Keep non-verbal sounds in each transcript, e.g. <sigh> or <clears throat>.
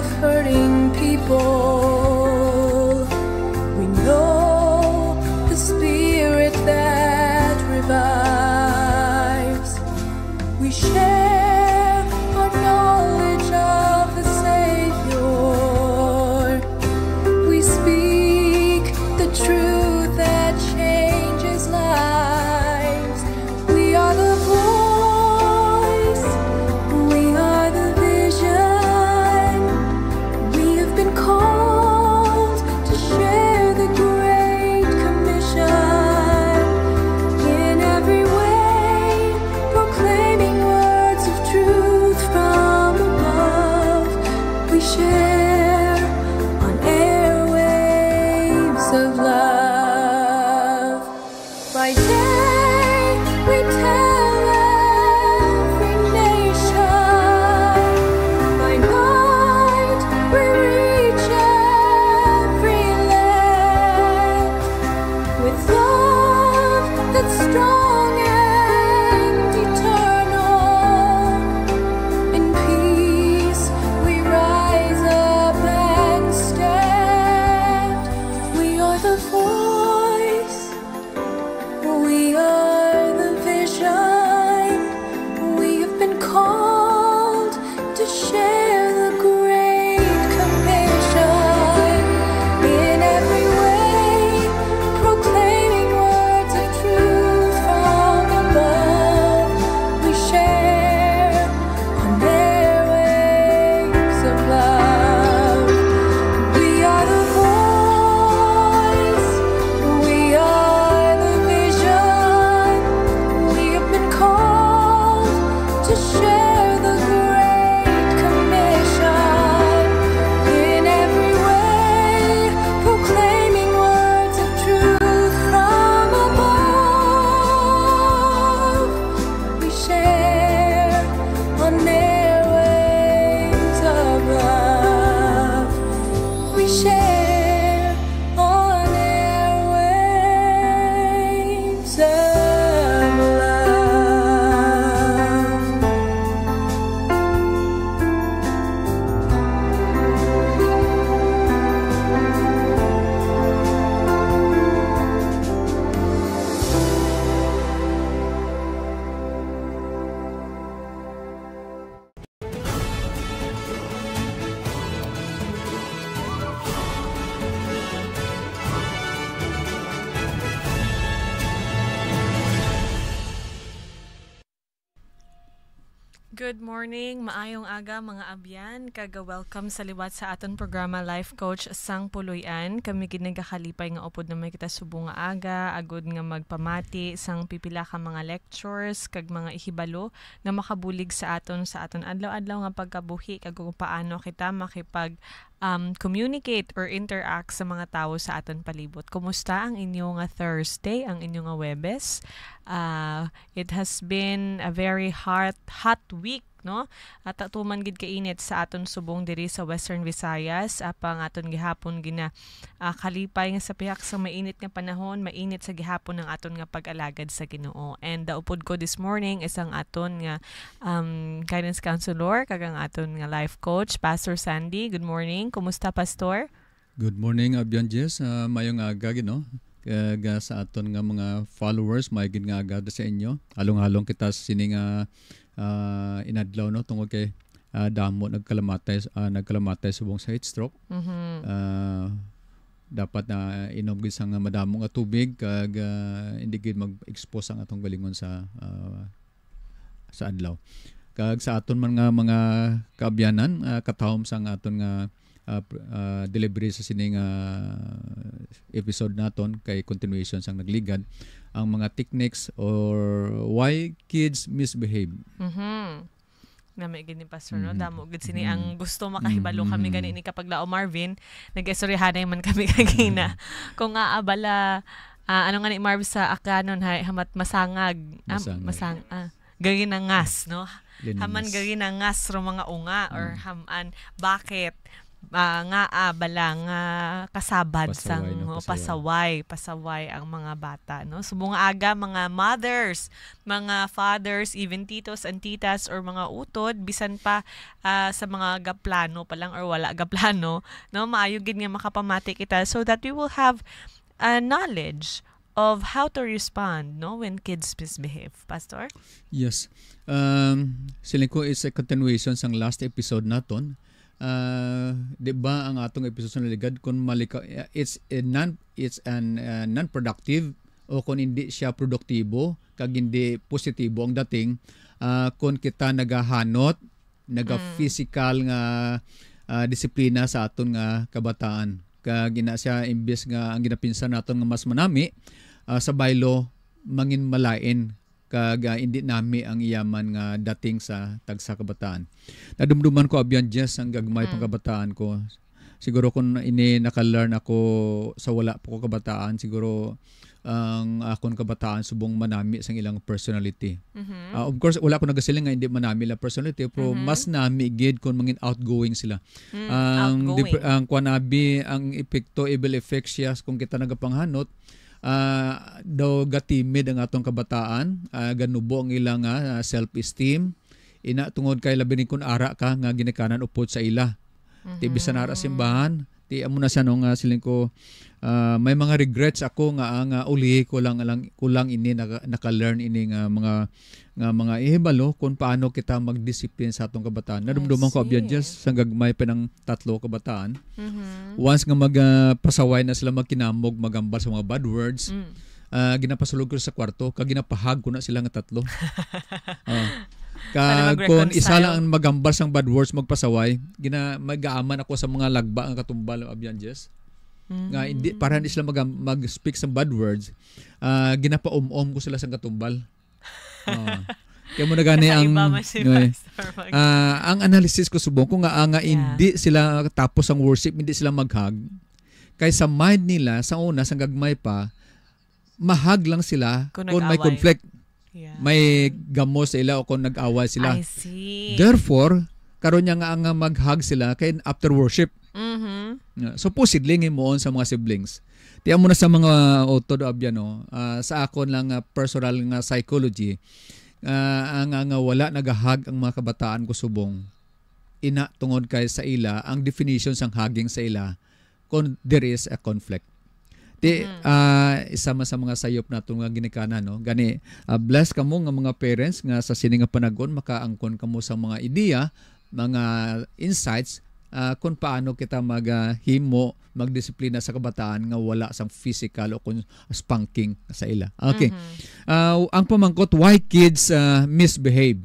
of hurting people. Abyan, kaga-welcome sa liwat sa aton programa Life Coach Sang Puloyan. Kami gid nga upod na may kita subong nga aga, agud nga magpamati sang pipila ka mga lectures kag mga ihibalo nga makabulig sa aton sa aton adlaw-adlaw nga pagkabuhi kag kung paano kita makipag um, communicate or interact sa mga tao sa aton palibot. Kumusta ang inyo nga Thursday, ang inyo nga Webes? Uh, it has been a very hot hot week no? At atuman gid kainit sa aton subong diri sa Western Visayas apang aton gihapon gina uh, kalipay nga sa pihak sa mainit nga panahon, mainit sa gihapon ng aton nga pag-alagad sa Ginoo. And daupod ko this morning isang aton nga um, guidance counselor kagang aton nga life coach, Pastor Sandy. Good morning. Kumusta Pastor? Good morning, Abyan Jess. Uh, ah, mayong aga, gino? Kag sa aton nga mga followers, may nga aga sa inyo. Halong-halong kita sining uh, uh, inadlaw no tungod kay uh, damo nagkalamatay uh, nagkalamatay subong sa heat stroke. Mm-hmm. Uh, dapat na uh, inom gid sang madamo nga tubig kag uh, hindi gid mag-expose ang atong galingon sa uh, sa adlaw. Kag sa aton man nga mga kaabyanan uh, katahom sang aton nga uh, uh, delivery sa sining uh, episode naton kay continuation sang nagligad ang mga techniques or why kids misbehave. Mm-hmm. Nami gini pastor no mm-hmm. damo gid sini mm-hmm. ang gusto makahibalo mm-hmm. kami gani ni kapag lao Marvin nagesoryahanay man kami <laughs> kagina mm-hmm. kung nga abala uh, ah, ano nga ni Marv sa akanon hay hamat masangag ah, masangag masang, ah, gaginangas no Lininas. haman ngas ro mga unga or mm. haman bakit uh, nga abala ah, nga kasabad pasaway, sang no? Oh, pasaway. pasaway pasaway ang mga bata no subong aga mga mothers mga fathers even titos and titas or mga utod bisan pa uh, sa mga gaplano pa lang or wala gaplano no maayo gid nga makapamati kita so that we will have uh, knowledge of how to respond no when kids misbehave pastor yes um sila ko is a continuation sang last episode naton uh, 'di ba ang atong episode sa naligad kung malika it's a non it's an uh, non-productive o kung hindi siya produktibo kag hindi positibo ang dating uh, kung kita nagahanot naga physical nga uh, disiplina sa aton nga kabataan kag gina siya imbes nga ang ginapinsan naton nga mas manami uh, sa baylo mangin malain kag uh, ah, indi nami ang iyaman nga dating sa tagsa kabataan. Nadumduman ko abyan Jess ang gagmay mm. pangkabataan ko. Siguro kung ini nakalarn ako sa wala po ko kabataan, siguro ang um, akon kabataan subong manami sa ilang personality. Mm-hmm. Uh, of course wala ko nagasiling nga hindi manami la personality pero mm-hmm. mas nami gid kon mangin outgoing sila. Mm, ang um, dip- ang kwanabi, ang epekto evil effect siya kung kita nagapanghanot uh, daw gatimid ang atong kabataan uh, ganubo ang ilang uh, self-esteem ina tungod kay labi ni kun ara ka nga ginikanan upod sa ila mm-hmm. tibisan ara simbahan ti amo na siya no nga siling ko uh, may mga regrets ako nga ah, nga uli ko lang lang kulang ini naka, naka-learn ini nga mga nga mga ihibalo eh, kung paano kita magdisiplina sa atong kabataan. Nadumduman ko abyan just sa gagmay pa ng tatlo kabataan. Mm-hmm. Once nga magpasaway ah, uh, na sila magkinamog, magambal sa mga bad words. Mm. Uh, ginapasulog ko sa kwarto, kag ginapahag ko na sila nga tatlo. uh, <laughs> Ka, kung isa lang ang magambal sang bad words magpasaway, gina magaaman ako sa mga lagba ang katumbal abyan Jess. Mm-hmm. Nga hmm. hindi para hindi sila mag, mag-speak sang bad words, uh, ah, ginapaum om ko sila sang katumbal. Uh, <laughs> kaya mo na gani ang anyway, uh, ah, ang analysis ko subong ko nga nga yeah. sila tapos ang worship, hindi sila maghag. kay sa mind nila sa una sang gagmay pa, mahag lang sila kung, kung may conflict. May gamo sila o kung nag-awa sila. I see. Therefore, karon niya nga ang mag-hug sila kay after worship. Mm-hmm. Supposedly so, himuon sa mga siblings. Tiyan mo na sa mga otodo abyan no, uh, sa akon lang ah, personal nga psychology uh, ang nga wala nagahag ang mga kabataan ko subong ina tungod kay sa ila ang definition sang hugging sa ila kung there is a conflict. Ti mm-hmm. uh, ah, isama sa mga sayop nato nga ginikana no. Gani uh, bless kamo nga mga parents nga sa sininga panagon makaangkon kamo sa mga ideya, mga insights uh, kung paano kita maghimo, uh, magdisiplina sa kabataan nga wala sang physical o kung spanking sa ila. Okay. Mm-hmm. Uh, ang pamangkot why kids uh, misbehave.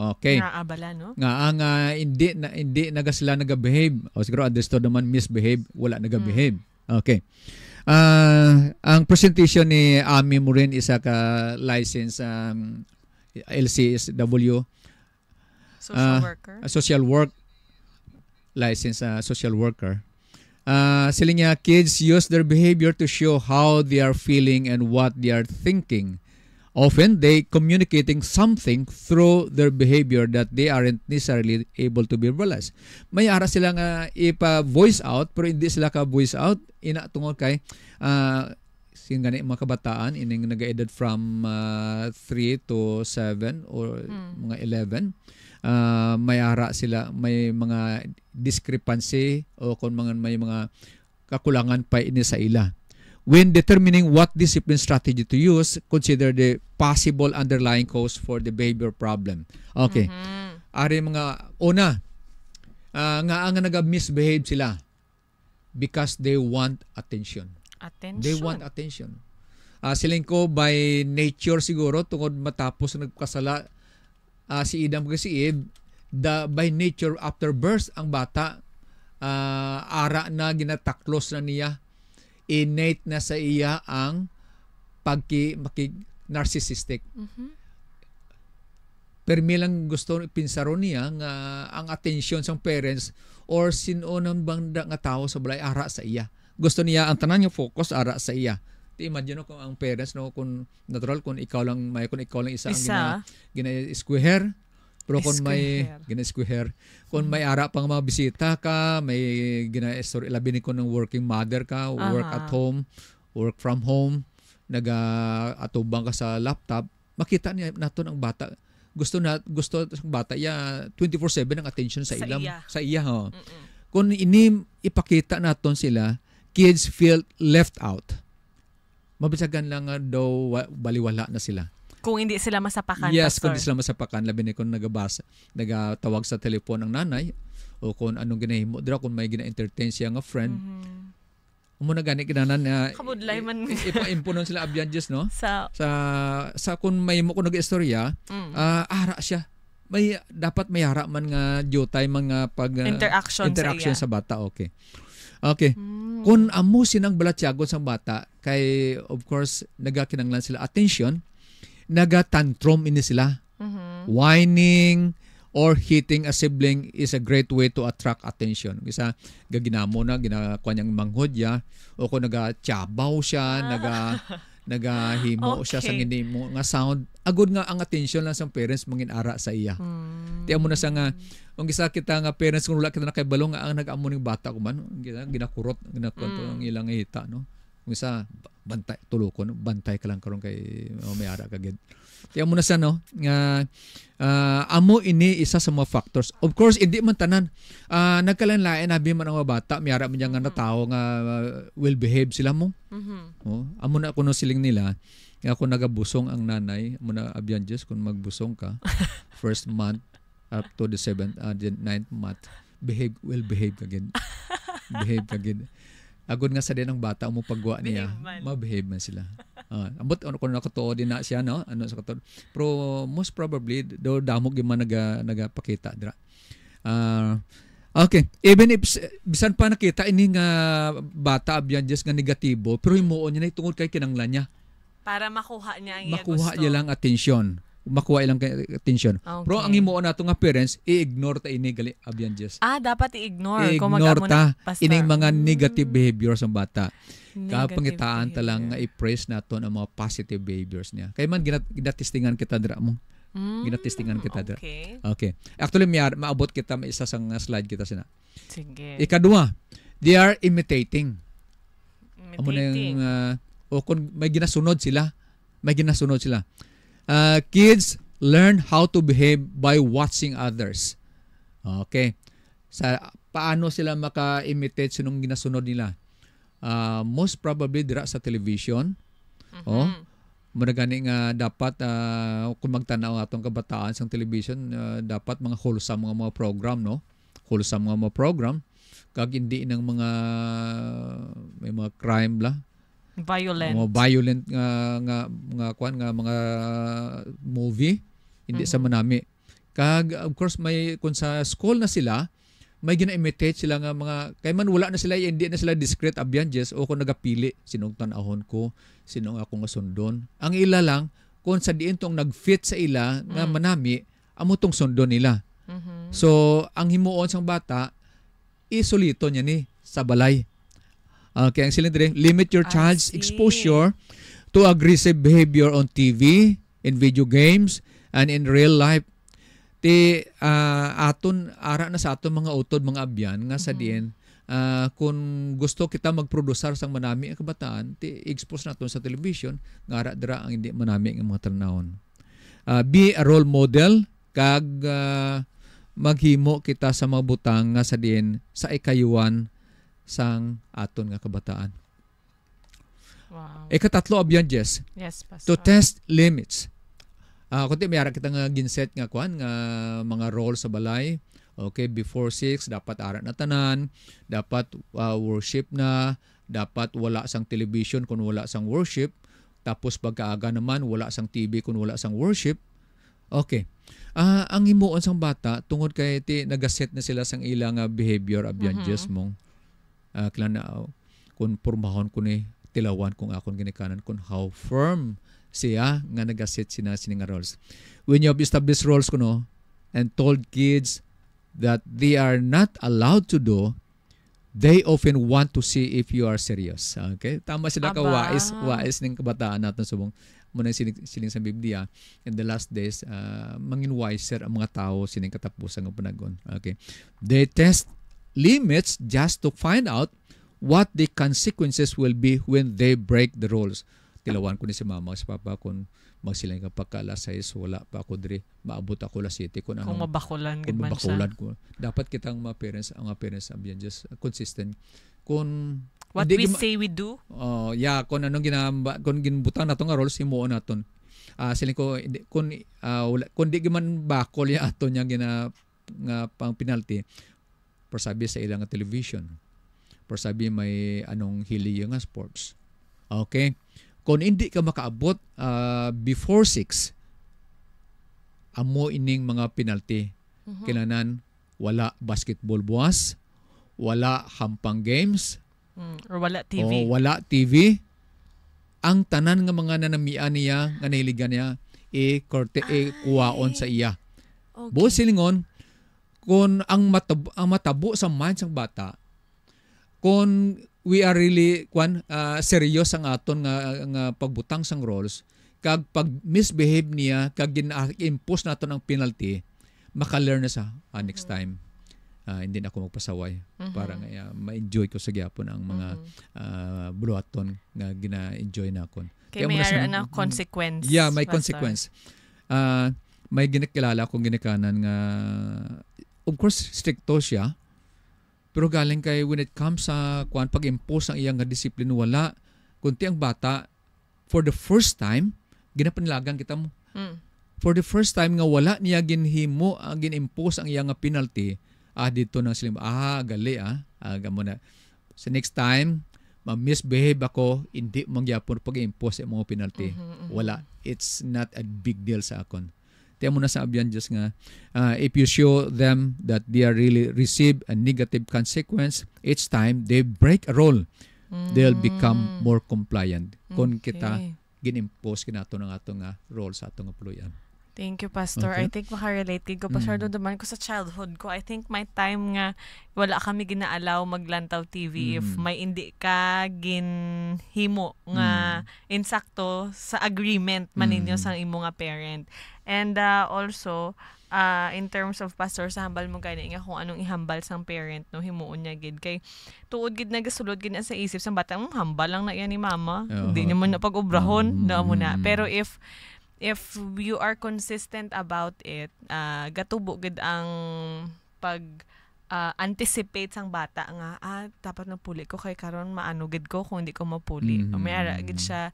Okay. Nga abala, no? Nga ang uh, hindi na hindi naga sila naga-behave o siguro understood naman misbehave, wala naga-behave. mm Okay. Uh, ang presentation ni Ami Murin isa ka license um, LCSW social uh, worker social work license uh, social worker uh, ah, sila niya kids use their behavior to show how they are feeling and what they are thinking Often, they communicating something through their behavior that they aren't necessarily able to verbalize. May ara sila nga ipa-voice out, pero hindi sila ka-voice out. Ina tungod kay uh, ah, yung gani mga kabataan ining nag-edad from uh, ah, 3 to 7 or mm. mga 11 uh, ah, may ara sila may mga discrepancy o kung mga may mga kakulangan pa ini sa ila When determining what discipline strategy to use, consider the possible underlying cause for the behavior problem. Okay. Mm-hmm. Ari mga una uh, nga ang nag-misbehave sila because they want attention. Attention. They want attention. Uh, siling ko by nature siguro tungod matapos nagkasala uh, si Idam kasi si Eve the, by nature after birth ang bata uh, ara na ginataklos na niya innate na sa iya ang pagki narcissistic. Mm-hmm. Permi lang gusto pinsaro niya nga ang attention sa parents or sino nang banda nga tao sa balay ara sa iya. Gusto niya ang tanan niya focus ara sa iya. Ti imagine no kung ang parents no kung natural kung ikaw lang may kung ikaw lang isa, isa. ang gina, gina pero kung may gina-square, kung may ara pang mga bisita ka, may gina-story, labi ko ng working mother ka, uh-huh. work at home, work from home, nag-atubang ka sa laptop, makita niya nato ang bata gusto na gusto ng bata ya 24/7 ang attention sa, sa ilam sa iya ho. Oh. mm Kung ini ipakita naton sila, kids feel left out. Mabisagan lang daw baliwala na sila. Kung hindi sila masapakan. Yes, Pastor. kung hindi sila masapakan, labi na kung nagabasa, nagatawag sa telepon ng nanay, o kung anong ginahimo dira, kung may gina-entertain siya nga friend, mm-hmm mo na gani kinanan na uh, kabudlay man ipaimpunon sila abyan just no sa sa, sa kung may mo nag istorya mm. uh, ara siya may dapat may hara man nga jutay mga pag uh, ah, interaction, interaction sa, sa bata okay okay mm. kung amo sinang balatyagon sa bata kay of course nagakinanglan sila attention nagatantrum ini sila. Mm-hmm. Whining or hitting a sibling is a great way to attract attention. Isa gaginamo na ginakuha niyang manghudya o kung nagatsyabaw siya, ah. naga nagahimo okay. siya sa mo nga sound agud nga ang attention lang sa parents mangin ara sa iya mm. ti amo na sa nga ang gisa kita nga parents kung wala kita nakabalo nga ang nag-amo ning bata ko man ginakurot ginakurot mm. ang ilang hita no kung isa bantay tulukon no? bantay ka lang karon kay oh, may ara kagid kaya mo na sa no nga uh, amo ini isa sa mga factors of course hindi man tanan uh, nagkalanlain abi man ang mga bata may ara man nga na tao nga uh, ah, well behave sila mo mm-hmm. oh, amo na kuno siling nila nga kung nagabusong ang nanay mo na abyan Diyos kung magbusong ka <laughs> first month up to the seventh uh, the ninth month behave will <laughs> behave kagid behave kagid agud nga sa din ang bata mo pagwa niya. Mabehave man sila. Uh, <laughs> ah, but ano kung nakatuo din na siya no ano sa katod. Pero most probably do damog gyud man naga nagapakita dira. Uh, Okay. Even if bisan pa nakita ini nga bata abyan just nga negatibo, pero himuon niya na tungod kay kinanglan niya. Para makuha niya ang makuha gusto. niya lang atensyon makuha ilang attention. Okay. Pero ang himuon nato nga parents, i-ignore ta ini gali abyan just. Ah, dapat i-ignore. I-ignore ta ining mga hmm. negative behaviors ang bata. Kapangitaan ta lang nga i-praise nato ang mga positive behaviors niya. Kay man ginat ginatistingan kita dira mo. Mm, ginatistingan kita dira. Okay. okay. Actually, may, maabot kita may isa sang uh, slide kita sina. Sige. Ikaduha, they are imitating. Imitating. Amo na yung, uh, o kung may ginasunod sila, may ginasunod sila uh, kids learn how to behave by watching others. Okay. Sa paano sila maka-imitate sinong ginasunod nila? Uh, most probably dira sa television. Mm-hmm. Oh. Muna nga dapat uh, kung magtanaw atong kabataan sa television, uh, dapat mga wholesome mga mga program, no? Wholesome mga mga program kag hindi ng mga may mga crime la violent mga violent nga nga nga kwan nga mga movie hindi mm-hmm. sa manami kag of course may kun sa school na sila may gina-imitate sila nga mga kay man wala na sila hindi na sila discreet abyanges o kung nagapili sinong tan-ahon ko sinong nga sundon ang ila lang kung sa diin tong nagfit sa ila mm nga manami amo tong sundon nila mm-hmm. so ang himuon sang bata isolito niya ni sa balay Okay, ang silindre, limit your child's exposure to aggressive behavior on TV, in video games, and in real life. Ti uh, aton ara na sa aton mga utod mga abyan nga sa mm-hmm. diin uh, kung gusto kita magprodusar sang manami ang kabataan, ti expose naton sa television nga ara dira ang hindi manami ang mga tanawon. Uh, ah, be a role model kag uh, maghimo kita sa mga butang nga sa diin sa ikayuan sang aton nga kabataan. Wow. Ikatatlo eh, abyan, Jess. Yes, Pastor. To test limits. Uh, ah, kundi mayara kita nga ginset nga kwan, nga mga role sa balay. Okay, before 6, dapat arat na tanan, dapat uh, worship na, dapat wala sang television kung wala sang worship. Tapos pagkaaga naman, wala sang TV kung wala sang worship. Okay. Uh, ang himuon sang bata, tungod kay ti nagaset na sila sang ilang uh, behavior abyan, mm-hmm. Jess mong uh, ah, klanaw kun pormahon ko ni tilawan kung akon ginikanan kun how firm siya nga nagaset sina sining roles when you have established roles kuno and told kids that they are not allowed to do they often want to see if you are serious okay tama sila ka wais wais ning kabataan natin subong mo nang siling, siling sa Biblia in the last days uh, mangin wiser ang mga tao sining katapusan ng panagon okay they test limits just to find out what the consequences will be when they break the rules. Tilawan ko ni si mama si papa kung magsilang kapag ka alas 6 wala pa ako diri maabot ako la city kung ano kung mabakulan kung mabakulan ko dapat kitang mga parents ang mga parents ambiyan just consistent kung what we gima, say we do oh uh, yeah kung anong ginamba kung ginbutang nato nga rules himuon naton uh, ah, sila ko kung uh, wala, kung di man bakol ya ato niya gina nga pang penalty Persabi sa ilang television. Persabi may anong hili yung sports. Okay? Kung hindi ka makaabot uh, before 6, amo ining mga penalty. Uh-huh. Mhm. Kinanan, wala basketball buwas, wala hampang games, mm, or wala TV. O wala TV. Ang tanan nga mga nanamian niya, nga nahiligan niya, i-korte, i-kuwaon sa iya. Okay. Bo silingon, kung ang matabo, ang matabo sa mansang bata kung we are really kwan uh, serious ang aton nga, nga pagbutang sang rules kag pag misbehave niya kag gina-impose naton ang penalty maka-learn na sa uh, ah, mm-hmm. next time uh, hindi na ako magpasaway uh-huh. para nga uh, ma-enjoy ko sa gyapon ang mga uh-huh. Mm-hmm. uh, bluaton nga gina-enjoy na akon kay may ano, na consequence yeah may basta. consequence uh, may ginakilala akong ginikanan nga of course, stricto siya. Pero galing kay when it comes sa kuan pag-impose ng iyang nga wala kunti ang bata for the first time ginapanlagan kita mo. Mm. For the first time nga wala niya ginhimo ang ah, impose ang iyang penalty ah dito nang sila ah gali ah, ah gamo na. Sa so next time ma-misbehave ako, hindi mangyapon pag-impose ang mga penalty. Mm-hmm, mm-hmm. Wala. It's not a big deal sa akon ti amo nasabyan Dios nga uh, if you show them that they are really receive a negative consequence each time they break a rule mm. they'll become more compliant okay. kon kita ginimpose kinato ng atong nga ah, role sa ato nga puluyan. Thank you, Pastor. mm I think makarelate kay ko. Mm. Pastor mm-hmm. ko sa childhood ko. I think my time nga wala kami ginaalaw maglantaw TV mm if may hindi ka ginhimo nga mm insakto sa agreement man mm. ninyo mm sa imo nga parent. And uh, also, uh, in terms of pastor sa hambal mo kani nga kung anong ihambal sang parent no himuon niya gid kay tuod gid nagasulod gid na sa isip sang bata mo hmm, hambal lang na yan ni mama hindi uh-huh. naman na pag-ubrahon mm na mo na pero if if you are consistent about it, uh, gatubo gid ang pag uh, anticipate sang bata nga ah, dapat na puli ko kay karon maano gid ko kung hindi ko mapuli mm-hmm. may ara gid siya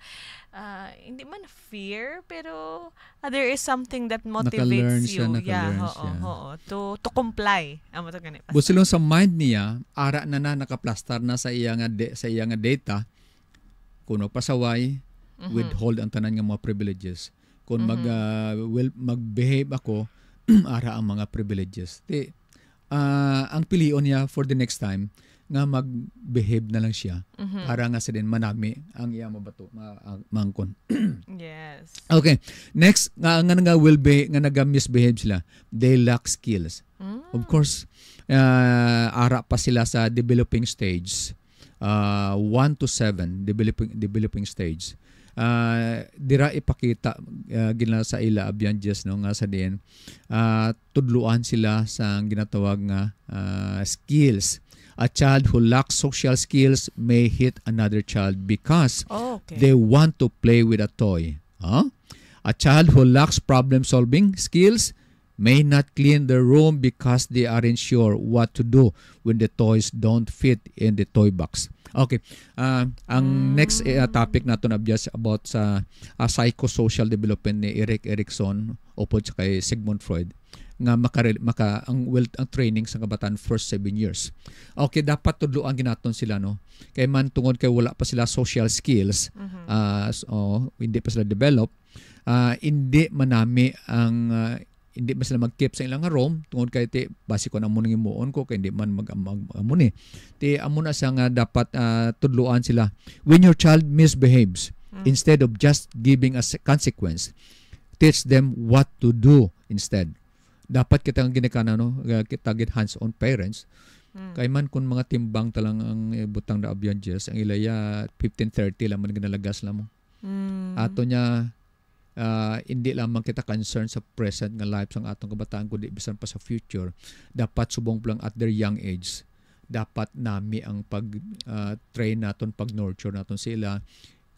uh, hindi man fear pero uh, there is something that motivates siya, you yeah ho, siya. ho, to to comply amo to gani busilong sa mind niya ara na na nakaplastar na sa iya nga de, sa iya nga data kuno pasaway mm-hmm. withhold ang tanan nga mga privileges kung mag, uh, mm-hmm. ah, well, mag-behave ako, <clears throat> ara ang mga privileges. Di, uh, ang piliyon niya for the next time, nga mag-behave na lang siya mm-hmm. para nga sa din manami ang iya mabato ma mangkon. <clears throat> yes. Okay. Next nga nga nga will be nga naga misbehave sila. They lack skills. Mm. Of course, uh, ara pa sila sa developing stage. Uh, 1 to 7 developing developing stage uh, dira ipakita uh, gina sa ila abyan Diyos no nga sa din uh, ah, tudluan sila sa ginatawag nga uh, skills a child who lacks social skills may hit another child because oh, okay. they want to play with a toy. Huh? A child who lacks problem solving skills may not clean the room because they aren't sure what to do when the toys don't fit in the toy box. Okay. Uh, ang next uh, topic nato na bias about sa uh, psychosocial development ni Eric Erikson upod sa kay Sigmund Freud nga maka, maka ang well ang training sa kabataan first 7 years. Okay, dapat tudlo ang ginaton sila no. Kay man tungod kay wala pa sila social skills, mm-hmm. uh, so, oh, hindi pa sila develop, uh, hindi manami ang uh, hindi ba sila mag-keep sa ilang nga room tungod kay ti basi ko na mo imuon ko kay hindi man mag amon eh. Ti amo na sa nga dapat uh, ah, tudluan sila when your child misbehaves mm. instead of just giving a consequence teach them what to do instead. Dapat kita ang ginakana no kita get hands on parents hmm. Kay man kun mga timbang talang ang eh, butang da abyan Diyos, ang ilaya 1530 lang man ginalagas lang mo. Mm. Ato niya uh, hindi lamang kita concerned sa present nga life sang atong kabataan kundi bisan pa sa future dapat subong lang at their young age dapat nami ang pag uh, train naton pag nurture naton sila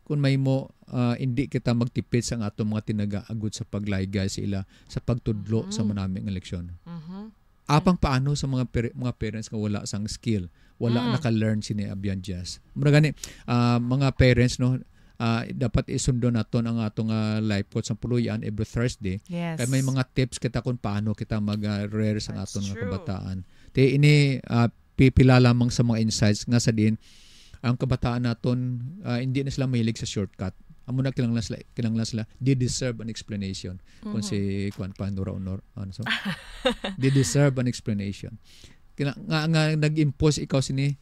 kung may mo uh, hindi kita magtipid sa atong mga tinagaagod sa paglaygay sila sa pagtudlo mm-hmm. sa manami nga leksyon. Mm-hmm. Apang paano sa mga per- mga parents nga wala sang skill, wala mm. naka-learn sini abyan jazz. Mura gani uh, mga parents no uh, dapat isundo naton ang atong uh, life coach ang puluyan every Thursday. Yes. Kaya may mga tips kita kung paano kita mag-rare uh, sa aton nga ah, kabataan. Te ini uh, pipila lamang sa mga insights nga sa din ang kabataan naton uh, hindi na sila mahilig sa shortcut amo na kinanglan sila kinanglan sila they deserve an explanation mm-hmm. kung si kwan pa honor ano so they deserve an explanation Kina, nga, nga nag-impose ikaw sini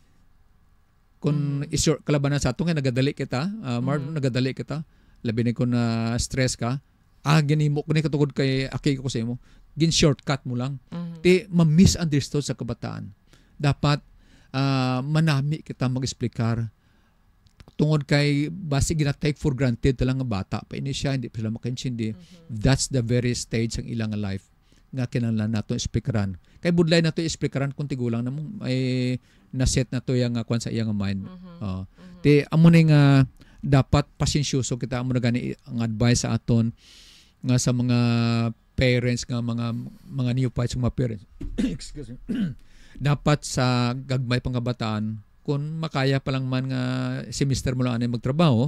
kung mm. is kalabanan sa atong eh, nagadali kita, uh, Marv, mm. nagadali kita, labi na ko na stress ka, ah, ginimo ko ni katugod kay aki ko sa imo, gin-shortcut mo lang. Mm. Ti, ma-misunderstood sa kabataan. Dapat, uh, manami kita mag-explicar tungod kay basi gina-take for granted talang nga bata pa ini siya hindi pa sila makaintindi mm-hmm. that's the very stage ang ilang life nga kinahanglan nato isplikaran kay budlay nato isplikaran kung tigulang namong ay eh, na set na to yung uh, ah, kwan sa iyang mind. Mm-hmm. Uh, mm-hmm. Te amo na nga dapat pasensyoso kita amo na gani ang advice sa aton nga sa mga parents nga mga mga neophytes mga parents. <coughs> Excuse me. <coughs> dapat sa gagmay pang kabataan kung makaya pa lang man nga semester mo lang anay magtrabaho,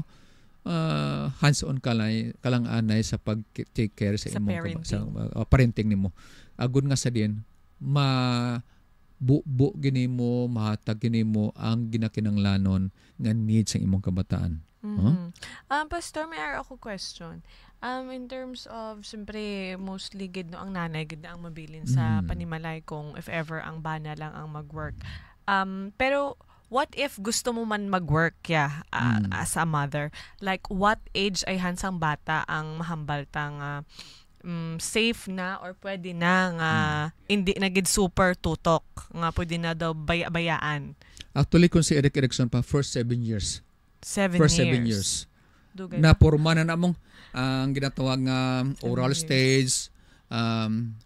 uh, hands-on ka lang, kalang anay sa pag-take care sa, sa imong parenting, sa, uh, oh, parenting nimo. Agud nga sa din ma bu-bu gini mo mahatag gini mo ang ginakinanglanon nga need sa imong kabataan Mm-hmm. Huh? Um, Pastor, may ako question. Um, in terms of, siyempre, mostly gid no ang nanay, gid ang mabilin sa mm. panimalay kung if ever ang bana lang ang mag-work. Um, pero, what if gusto mo man mag-work yeah, uh, mm. as a mother? Like, what age ay hansang bata ang mahambal tang uh, um, safe na or pwede na nga hmm. hindi na gid super tutok nga pwede na daw baya-bayaan. Actually kung si Eric Erickson pa first seven years. Seven first years. seven years. Dugay na porma na namong uh, ang ginatawag nga oral years. stage um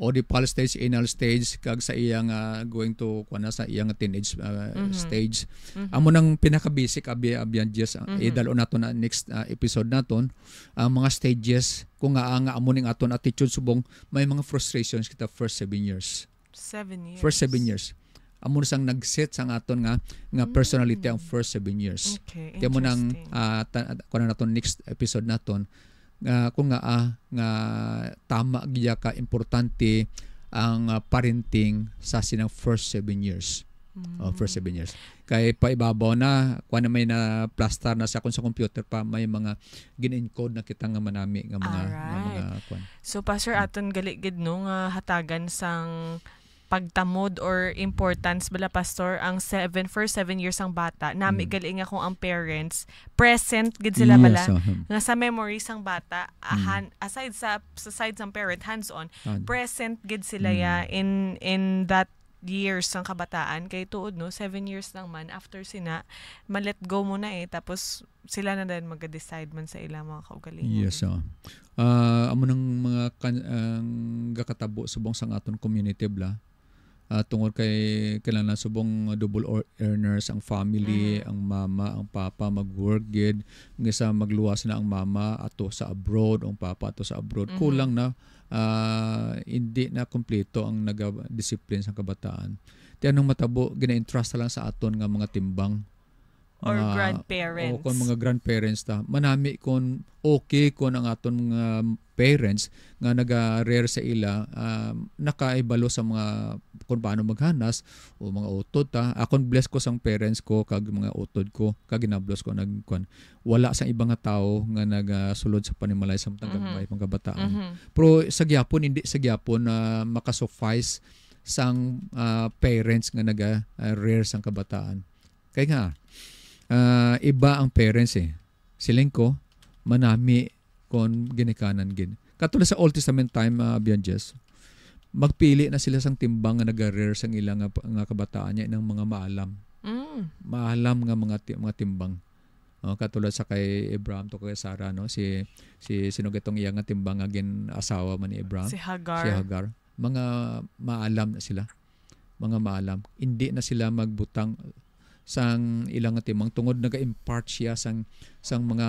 o Oedipal stage, anal stage, kag sa iyang uh, going to kuna sa iyang teenage uh, mm-hmm. stage. Mm-hmm. Amo nang pinaka basic abi abian just ah, mm-hmm. idalo nato na next uh, episode naton ang uh, mga stages kung nga ang amo ning aton attitude subong may mga frustrations kita first 7 years. 7 years. First 7 years amo na sang nagset sang aton nga nga mm. personality mm. ang first 7 years. Okay, Kaya mo nang uh, ta- kuno naton next episode naton nga kung nga ah, nga tama gidya ka importante ang ah, parenting sa sinang first seven years. Mm. Oh, hmm. first seven years. Kay paibabaw na, kuha ano na may na plaster na sa akong sa computer pa, may mga gin-encode na kita nga manami nga mga, Alright. nga mga kuan. So, Pastor, mm. aton galigid no, nga hatagan sang pagtamod or importance bala pastor ang 7 for 7 years ang bata nami mm. galing ako ang parents present gid sila yes, bala so, uh-huh. nga sa memories ang bata mm. aside sa sa side sang parent hands on God. present gid sila mm. ya in in that years ng kabataan kay tuod no 7 years lang man after sina ma-let go mo na eh tapos sila na din magde-decide man sa ilang mga kaugalingon yes so uh, uh-huh. ah, amo nang mga kan ang uh, gakatabo subong sang aton community bla uh, tungkol kay na subong ah, double earners ang family, mm. ang mama, ang papa mag-work gid, sa magluwas na ang mama ato sa abroad, ang papa ato sa abroad. Mm-hmm. Kulang na uh, hindi na kompleto ang nagadisiplina sa kabataan. Ti anong matabo gina-entrust lang sa aton nga mga timbang or uh, grandparents. O kon mga grandparents ta. Manami kon okay kon ang aton mga parents nga naga-rare sa ila um, nakaibalo sa mga kung paano maghanas o mga utod ta. Akon bless ko sang parents ko kag mga utod ko kag ginablos ko nag kon wala sang ibang nga tao nga nagasulod sa panimalay samtang mm-hmm. gamay pangkabataan. Mm-hmm. Pero sa gyapon hindi sa gyapon na uh, makasuffice sang uh, parents nga naga-rare sang kabataan. Kaya nga, uh, iba ang parents eh. Siling ko, manami kon ginikanan gin. Katulad sa Old Testament time, uh, ah, Bianjes, magpili na sila sang timbang nga nag-rare sang ilang nga, kabataan niya ng mga maalam. Mm. Maalam nga mga mga timbang. Uh, katulad sa kay Abraham to kay Sarah no si si sino gatong iya nga timbang nga gin asawa man ni Abraham si Hagar si Hagar mga maalam na sila mga maalam hindi na sila magbutang sang ilang timang tungod naga-impart siya sang sang mga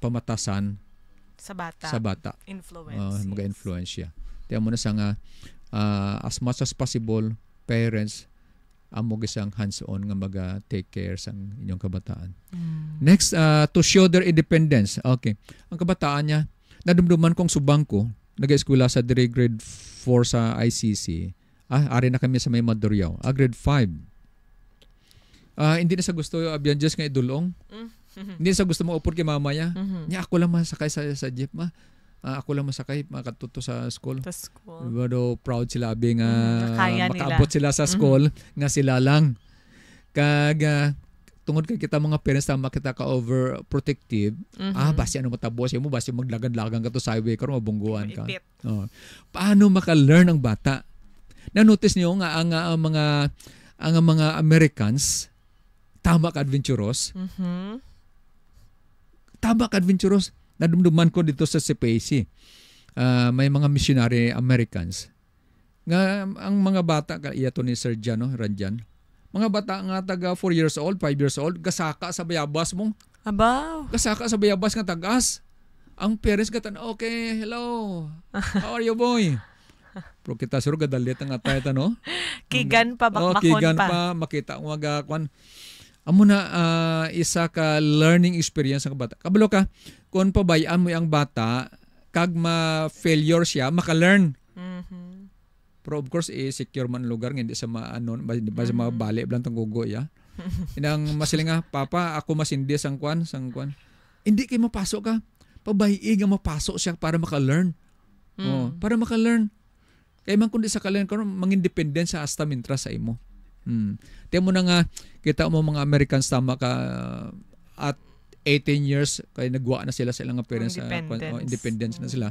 pamatasan sa bata. Sa bata. Influence. Uh, mga yes. influence siya. Tiyan mo na sang uh, ah, uh, as much as possible parents amo gisang hands-on nga maga take care sang inyong kabataan. Mm. Next, uh, to show their independence. Okay. Ang kabataan niya, nadumduman kong subang ko, nag-eskwela sa grade 4 sa ICC. Ah, ari na kami sa may Maduryao. Ah, grade 5 uh, hindi na sa gusto abyan ah, Diyos nga idulong. Mm-hmm. Hindi na sa gusto mo upor kay mamaya. Mm-hmm. Niya, ako lang masakay sa, sa jeep ma. Uh, ako lang masakay makatuto sa school. Sa school. Diba proud sila abing nga mm, makaabot sila sa mm-hmm. school mm-hmm. nga sila lang. Kag uh, tungod kay kita mga parents tama kita ka over protective mm-hmm. ah basi ano matabos mo basi maglagan-lagan ka to sa highway karon mabungguan ka oh. paano maka-learn ang bata na notice niyo nga ang, ang mga ang mga Americans tama ka adventurous. Mm-hmm. Tama ka adventurous. Nadumduman ko dito sa CPAC. Uh, may mga missionary Americans. Nga, ang mga bata, iya to ni Sir Jan, no? Ranjan. Mga bata nga taga 4 years old, 5 years old, kasaka sa bayabas mong. Abaw. Kasaka sa bayabas nga tagas. Ang parents katan, okay, hello. How are you boy? Pero kita sir, gadalit ang atay no? <laughs> kigan pa, bakbakon oh, kigan pa. pa. makita ang mga kwan. Amo na uh, isa ka learning experience ang bata Kabalo ka, kung pabayaan mo ang bata, kag ma-failure siya, maka-learn. Mm-hmm. Pero of course, eh, secure man lugar nga, hindi sa maanon, ba, ba sa mga mm-hmm. bali, blang tanggugo, ya. Yeah? Inang masilinga, Papa, ako mas masindi sang kwan, sang kwan. Hindi kay mapasok ka. Pabayiig nga mapasok siya para maka-learn. Oh, mm. Oh, para maka-learn. Kaya man kundi sa kalian, mang mangindependent sa hasta mintra sa imo. Mm. Temo na nga kita mo mga American tama ka at 18 years kaya nagwa na sila sa ilang parents ah, oh, independence, uh, oh, independence na sila.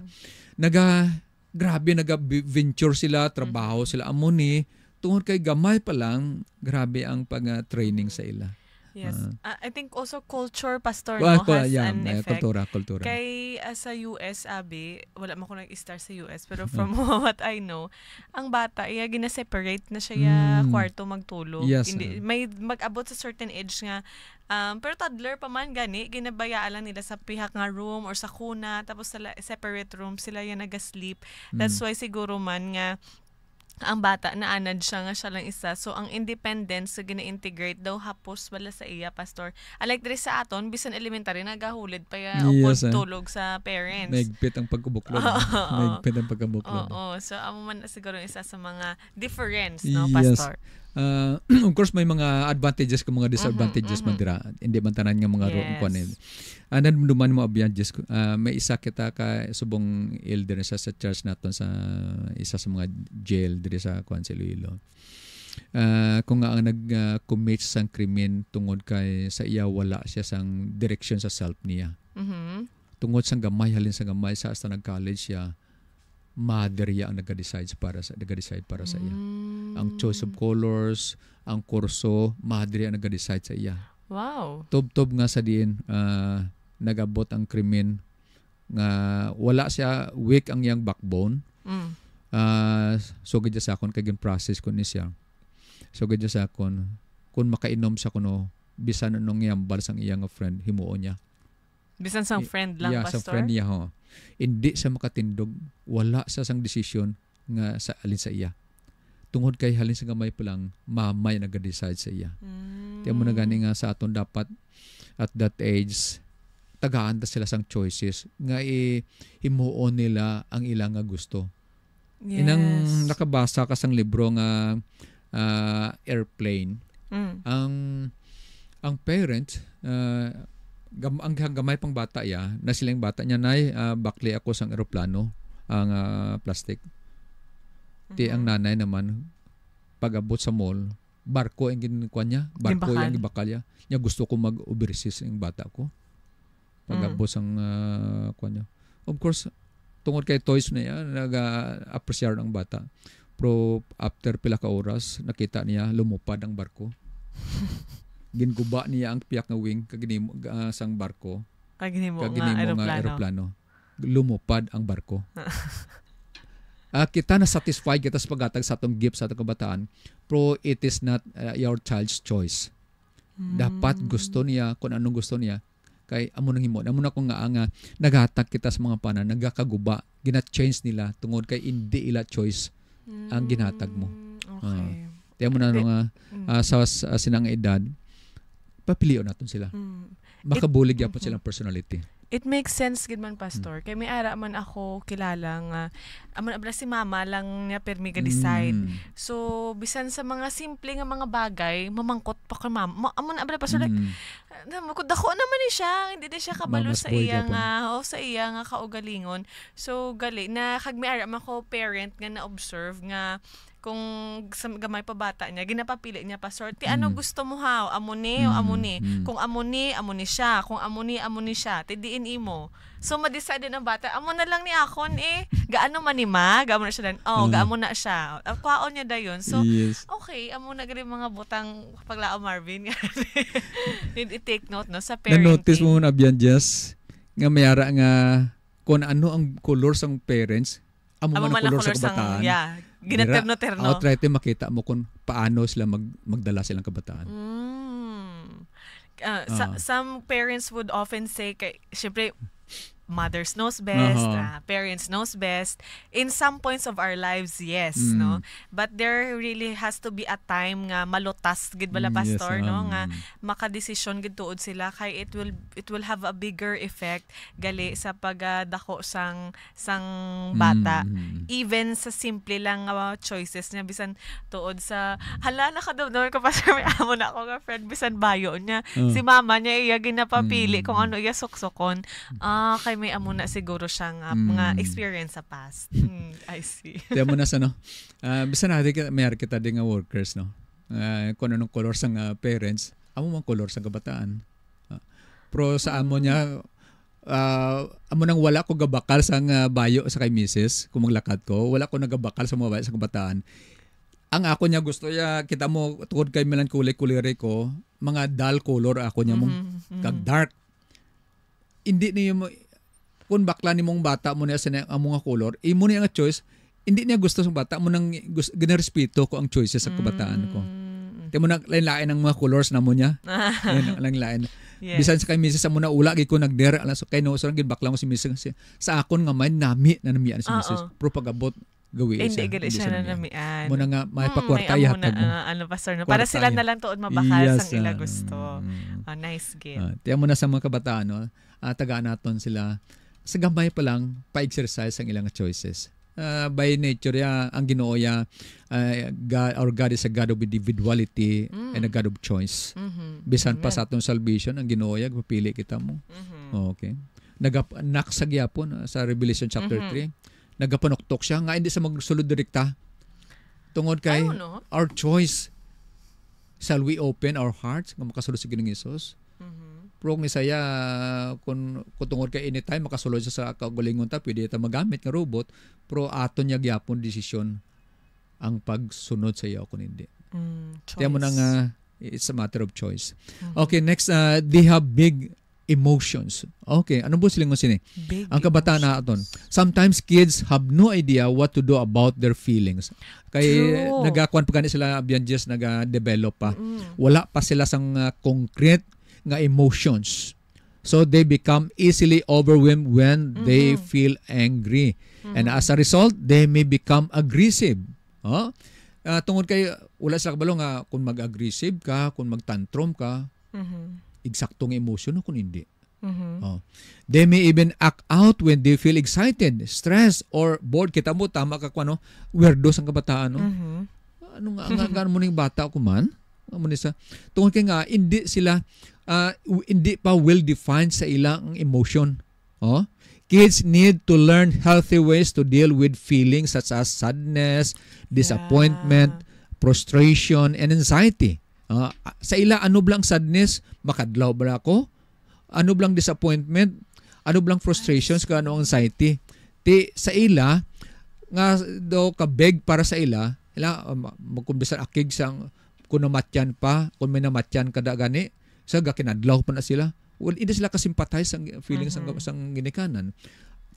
Naga grabe naga venture sila, trabaho mm-hmm. sila amuni tungod kay gamay pa lang grabe ang pag-training ah, sa ila. Yes. Uh, I think also culture, Pastor, well, no, has yeah, an uh, effect. Kultura, kultura. Kay uh, sa US, Abi, wala mo ko nag-star sa US, pero from <laughs> what I know, ang bata, iya, gina-separate na siya ya mm. kwarto magtulog. Yes, Hindi, uh, may mag-abot sa certain age nga. Um, pero toddler pa man, gani, ginabayaan lang nila sa pihak nga room or sa kuna, tapos sa separate room, sila yan nag-sleep. That's mm. why siguro man nga, ang bata na anad siya nga siya lang isa so ang independence so gina-integrate daw hapos wala sa iya pastor alike diri sa aton bisan elementary nagahulid pa ya yes, eh. tulog sa parents nagpit ang pagkabuklod oh, <laughs> oh, nagpit ang pagkabuklod oo oh, oh. so amo man siguro isa sa mga difference no pastor uh, <clears throat> of course may mga advantages kung mga disadvantages uh-huh, uh-huh. man dira hindi man tanan nga mga yes. roon ko nil eh. anan ah, duman mo abyanges uh, ah, may isa kita ka subong elder sa sa church naton sa isa sa mga jail diri sa kuan sa uh, kung nga ang nag-commit uh, sang krimen tungod kay sa iya wala siya sang direction sa self niya. Mm-hmm. Tungod sang gamay halin sa gamay sa hasta nag-college siya mother ya ang nagka-decide para sa nagka-decide para sa iya. Mm. Ang hmm. choice of colors, ang kurso, mother ya ang nagka-decide sa iya. Wow. Tubtob nga sa diin uh, nagabot ang krimen nga wala siya weak ang yang backbone. Mm. Uh, so gid sa akon kay process ko ni siya. So gid sa akon kung makainom sa kuno bisan anong yambal sang iyang friend himuon niya. Bisan sang friend lang, yeah, Pastor? sa friend niya, ho. Hindi sa makatindog, wala sa sang decision nga sa alin sa iya. Tungod kay halin sa gamay pa lang, mamay nag-decide sa iya. Mm. Tiyan mo na hmm. gani nga sa aton dapat at that age, tagaan ta sila sang choices nga i himuon nila ang ilang nga gusto. Yes. Inang nakabasa ka sang libro nga uh, airplane. Mm. Ang ang parent uh, gam ang gamay pang bata ya na silang bata niya nay uh, bakli ako sang eroplano ang uh, plastic mm-hmm. ti ang mm-hmm. nanay naman pagabot sa mall barko ang ginkuha niya barko yung gibakal ya niya gusto ko mag overseas ang bata ko pagabot mm. ang uh, kuha niya of course tungod kay toys na yan nag-appreciate ang bata pero after pila ka oras nakita niya lumupad ang barko <laughs> ginguba niya ang piyak nga wing kag uh, ah, sang barko kag ginimo nga aeroplano. aeroplano lumupad ang barko uh, <laughs> kita na satisfied kita sa pagatag sa atong gift sa atong kabataan pro it is not uh, your child's choice mm. dapat gusto niya kung anong gusto niya kay amo nang himo amo na ko nga nga naghatag kita sa mga pana nagakaguba gina-change nila tungod kay hindi ila choice ang ginatag mo hmm, okay uh, mo na nga uh, sa, sa sinang edad, papiliyon natin sila. Mm. Makabulig yapon mm-hmm. silang personality. It makes sense gid man pastor. Mm. Kay may ara man ako kilalang uh, aman abla si mama lang niya permi ga mm. decide. Mm. So bisan sa mga simple nga mga bagay, mamangkot pa kay mama. Ma, amon abla pastor mm. like uh, ah, dako naman ni siya, hindi na siya kabalo Mama's sa iya nga o sa iya nga kaugalingon. So gali na kag may ara man ko parent nga na observe nga kung gamay pa bata niya, ginapapili niya pa sort. Ti ano mm. gusto mo ha? Amuni mm. o amuni? Mm. Kung amuni, amuni siya. Kung amuni, amuni siya. Ti diin imo. So madecide ng bata, amo na lang ni akon eh. Gaano man ni ma, gaamo na siya lang. Oh, uh. Mm. gaamo na siya. Ah, Kuhaon niya dayon. So yes. okay, amo na gali mga butang paglao Marvin. Need <laughs> i take note no sa parenting. Na-notice mo na biyan Jess nga mayara nga kung ano ang colors ang parents, amo, amo man ang colors sa kabataan. Yeah Ginaterno-terno. Oo, try to makita mo kung paano sila mag, magdala silang kabataan. Mm. Uh, uh, some parents would often say, kay, syempre, mothers knows best, uh-huh. uh, parents knows best. In some points of our lives, yes, mm. no. But there really has to be a time nga malutas gid bala mm, pastor, yes, no, nga um, makadesisyon gid tuod sila kay it will it will have a bigger effect gali sa pagdako sang sang bata. Mm. mm. Even sa simple lang nga uh, choices niya bisan tuod sa hala na ka daw no ka pastor may amo na ako nga friend bisan bayo niya. Uh. Si mama niya iya ginapapili mm. kung ano iya suksokon. Ah, uh, kay kay may amo na siguro siyang uh, mm. mga hmm. experience sa past. <laughs> Mm, I see. Di amo na sa no. Uh, <laughs> ah, basta na may kita din nga workers no. Uh, kung anong color sang uh, parents, amo man color sang kabataan. Uh, pero sa amo niya uh, amo nang wala ko gabakal sa uh, bayo sa kay misis kung maglakad ko wala ko nagabakal sa mga bayo sa kabataan ang ako niya gusto ya kita mo tungod kay melancholic kulay kulire ko mga dull color ako niya mong mm-hmm. mm-hmm. kag dark hindi niyo mo kung bakla ni mong bata mo niya sa mga color, imo eh, niya nga choice, hindi niya gusto sa bata mo nang ginarespeto ko ang choices sa kabataan ko. Mm. mo na lain-lain ang mga colors na mo niya. <laughs> Yan ang lain. Yes. Bisan sa kay misis sa muna ula gid ko nagder ala so kay no so gid bakla mo si misis kasi sa akon nga man nami na namian si misis. Pro pagabot gawi siya. Hindi gali siya na namian. Muna nga may hmm, pakwarta ya tag mo. Uh, ano sir? no? Para sila na lang tuod mabahal yes, sang ila ah, gusto. Uh, nice gift. Uh, tiyan mo na sa mga kabataan no. Uh, tagaan naton sila sa gamay pa lang, pa-exercise ang ilang choices. Uh, by nature, ya, ah, ang ginoo ya, ah, uh, God, our God is a God of individuality mm. and a mm. God of choice. Mm-hmm. Bisan Amen. pa sa atong salvation, ang ginoo ya, papili kita mo. Mm-hmm. Okay. Nagap naksagya po na, sa Revelation chapter mm-hmm. 3. Nagapanoktok siya. Nga hindi sa magsulod direkta. Tungod kay ano? our choice. Shall we open our hearts? Nga makasulod sa ginoong Isos. Mm-hmm prong ni saya kun kutungod kay anytime makasulod sa kagulingon ta pwede ta magamit nga robot pro aton niya gyapon desisyon ang pagsunod sa iyo kun hindi. Mm, Tiyan mo na nga ah, it's a matter of choice. Mm-hmm. Okay, next uh, they have big emotions. Okay, ano po silingon sini? Big ang kabataan na aton. Sometimes kids have no idea what to do about their feelings. Kay nagakuan pa gani sila biyan just naga-develop pa. mm Wala pa sila sang uh, concrete nga emotions. So they become easily overwhelmed when mm-hmm. they feel angry. Mm-hmm. And as a result, they may become aggressive. Huh? Uh, tungod kay wala sa kabalo nga kung mag-aggressive ka, kung mag-tantrum ka, mm-hmm. eksaktong emotion o kung hindi. Mm-hmm. Oh. They may even act out when they feel excited, stressed, or bored. Kita mo, tama ka ko, ano? Weirdos ang kabataan, no? Mm-hmm. Ano nga, nga, nga mo ng bata ko man? Ano sa? Tungkol kay nga, hindi sila uh, hindi pa well-defined sa ilang emotion. Oh? Kids need to learn healthy ways to deal with feelings such as sadness, disappointment, yeah. frustration, and anxiety. Uh, sa ila, ano blang sadness? Makadlaw ba ako? Ano blang disappointment? Ano blang frustrations? Kano anxiety? Ti, sa ila, nga do kabeg para sa ila, ila um, magkumbisan akig sang kuno namatyan pa, kun may namatyan kada gani, sa gakinadlaw pa na sila. Well, hindi sila kasimpatize ang feelings mm-hmm. sang, sang ginikanan.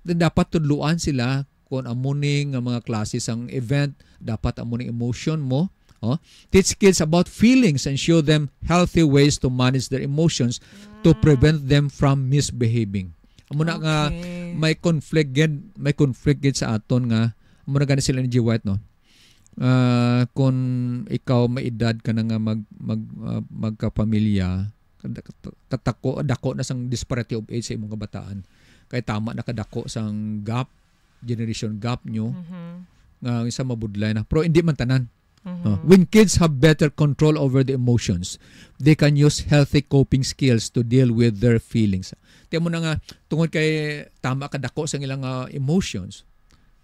Dapat tudluan sila kung amuning nga mga klase sang event, dapat amuning emotion mo. Oh, teach kids about feelings and show them healthy ways to manage their emotions wow. to ah. prevent them from misbehaving. Amo na okay. nga may conflict conflicted, may conflicted sa aton nga amo na gani sila ni G. White no uh, kung ikaw may edad ka na nga mag, mag uh, magkapamilya katako dako na sang disparity of age sa imong kabataan kay tama na kadako sang gap generation gap nyo mm-hmm. nga uh, isa mabudlay na pero hindi man tanan mm-hmm. uh, when kids have better control over the emotions they can use healthy coping skills to deal with their feelings tiyan mo na nga tungod kay tama kadako sang ilang uh, emotions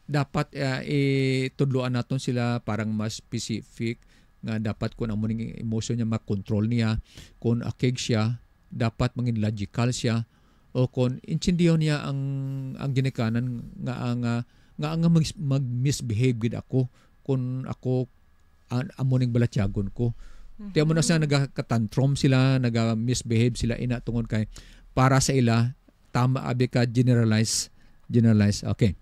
dapat uh, itudloan naton sila parang mas specific nga dapat kun ang muning emotion niya makontrol niya kun akig siya dapat mangin logical siya o kon intindiyon niya ang ang ginikanan nga ang nga ang mag, mag misbehave gid ako kun ako an, amo balatyagon ko mm-hmm. tiyan mo na mhm. sa nagakatantrom sila naga-misbehave sila ina tungod kay para sa ila tama abi ka generalize generalize okay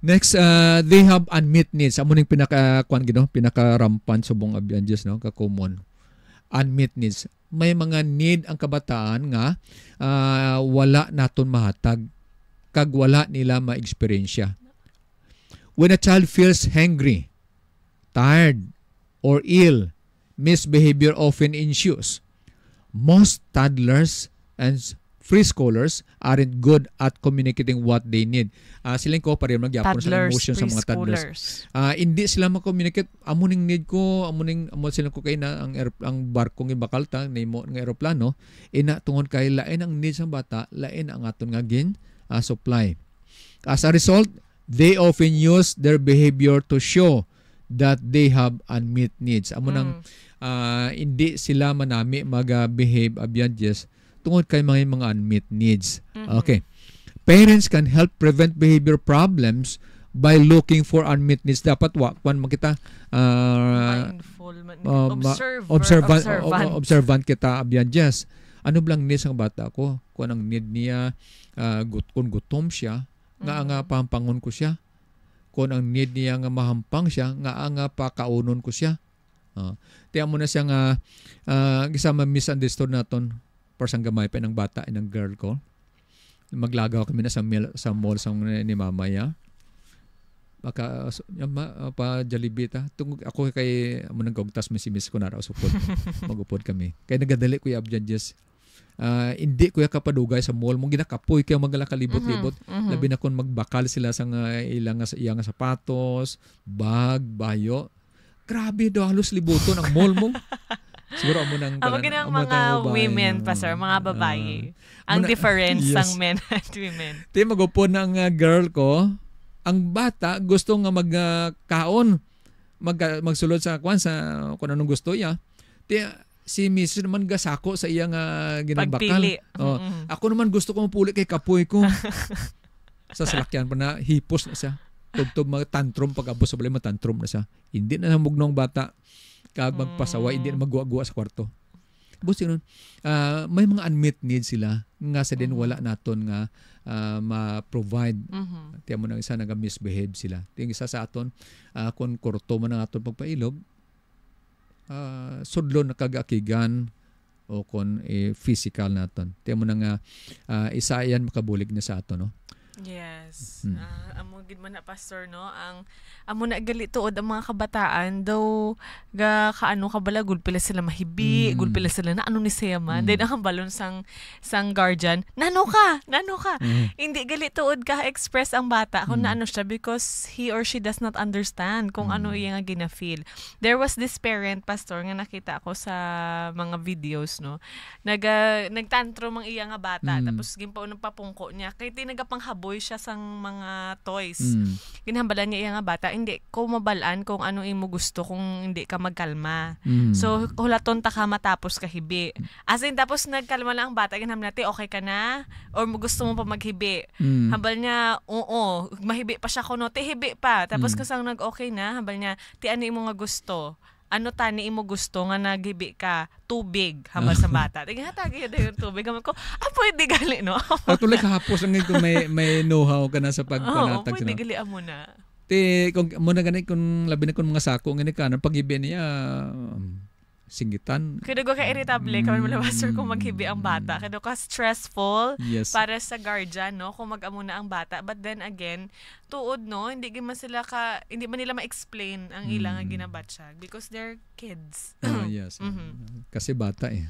Next, uh, they have unmet needs. Amo ning pinaka kwan gino, pinaka rampant subong abyanjes no, ka common. Unmet needs. May mga need ang kabataan nga uh, wala naton mahatag kag wala nila ma experience When a child feels hungry, tired, or ill, misbehavior often ensues. Most toddlers and free scholars aren't good at communicating what they need. Uh, silang ko pareho nagyapon sa emotion sa mga toddlers. Uh, hindi sila makommunicate amo ning need ko, amo ning amo sila ko kay na ang aer, ang barko nga bakalta mo nga eroplano ina e tungod kay lain ang need sa bata, lain ang aton nga gin uh, supply. As a result, they often use their behavior to show that they have unmet needs. Amo mm. nang uh, hmm. hindi sila manami mag-behave abiyadjes. Uh, tungod kay mga mga unmet needs. Mm-hmm. Okay. Parents can help prevent behavior problems by looking for unmet needs dapat wa kwan makita uh, ah, mindful man, uh, ah, observant, observant. observant kita abyan just ano blang needs ang bata ko kung ang need niya uh, gut kun gutom siya mm nga nga mm-hmm. pampangon ko siya kung ang need niya nga mahampang siya nga nga pakaunon ko siya uh, tiyan mo na siya nga uh, gisama misunderstood naton tapos ang gamay pa ng bata ng girl ko. Maglagaw kami na sa, mil, sa mall sa ni mamaya. Baka uh, ma, pa Jollibee ta. Tung, ako kay mo nang kogtas mi si miss ko na raw supod. <laughs> Magupod kami. Kay nagadali ko yab dyan just Uh, ah, hindi ko kapadugay sa mall mong ginakapoy kaya magala kalibot-libot mm-hmm, mm-hmm. labi na kon magbakal sila sa uh, ilang iyang sapatos bag bayo grabe do halos libuton ang mall mo. <laughs> Siguro amo ng Amo ganang mga women pa sir, mga ah. babae. Uh, ang muna, difference <laughs> yes. ng men at women. <laughs> Tayo magupo ang uh, girl ko, ang bata gusto nga magkaon. Uh, mag, ah, magsulod sa kwan sa kung anong gusto niya. Tayo si Miss naman gasako sa iyang uh, ginabakal. Pagpili. Oh, mm-hmm. Ako naman gusto ko mapuli kay kapoy ko. <laughs> sa salakyan pa na hipos na siya. Tugtog mga tantrum pag abos sa balay tantrum na siya. Hindi na mugno ang bata kag magpasawa, mm. hindi na magguwa-guwa sa kwarto. Busi nun, uh, ah, may mga unmet needs sila nga sa din mm. wala naton nga uh, ma-provide. Mm-hmm. Tiyan mo nang isa nag-misbehave sila. Tiyan isa sa aton, uh, kung kurto mo nang aton pagpailog, uh, sudlo na kagakigan o kon eh, physical naton. Tiyan mo nang uh, isa yan makabulig na sa aton. No? Yes. Mm. Uh, amo gid man na pastor no ang amo na gali tuod ang mga kabataan daw ga kaano kabala gud pila sila mahibi, mm. gud pila sila na ano ni siya man. Mm. Then ang balon sang sang guardian, nano ka, nano ka. Mm. Hindi gali tuod ka express ang bata kung mm. naano siya because he or she does not understand kung mm. ano hmm. iya nga ginafeel. There was this parent pastor nga nakita ko sa mga videos no. Nag uh, nagtantrum ang iya nga bata mm. tapos gimpaon ng papungko niya kay tinaga tinagapanghabol nagtuoy siya sang mga toys. Mm. Ginhambalan niya iya nga bata, hindi ko mabalaan kung ano imo gusto kung hindi ka magkalma. Mm. So hulaton ta ka matapos ka hibi. As in tapos nagkalma na ang bata, ginham natin okay ka na or gusto mo pa maghibi. Mm. Hambal niya, oo, mahibi pa siya kuno, ti hibi pa. Tapos mm. kasang nag-okay na, hambal niya, ti ano imo nga gusto ano tani imo gusto nga nagibi ka tubig hamas sa bata. <laughs> Tingnan tagi yun yung tubig. Gamit ko, ah, pwede gali, no? Patuloy <laughs> ah, kahapos ang ito may, may know-how ka na sa pagpanatag. Oo, oh, pwede ano. gali amo na. Ti, kung muna ganit kung labi na kun mga sako, ganit ka, ano, pagibi niya, um, singitan. Kaya ka irritable, mm, eh, kami malabaster kung maghibi ang bata. Mm. Kaya ka stressful yes. para sa guardian, no? Kung mag-amo na ang bata. But then again, tuod, no? Hindi man sila ka, hindi man nila ma-explain ang ilang mm. ginabatsyag because they're kids. Uh, <clears throat> yes. mm-hmm. Kasi bata eh.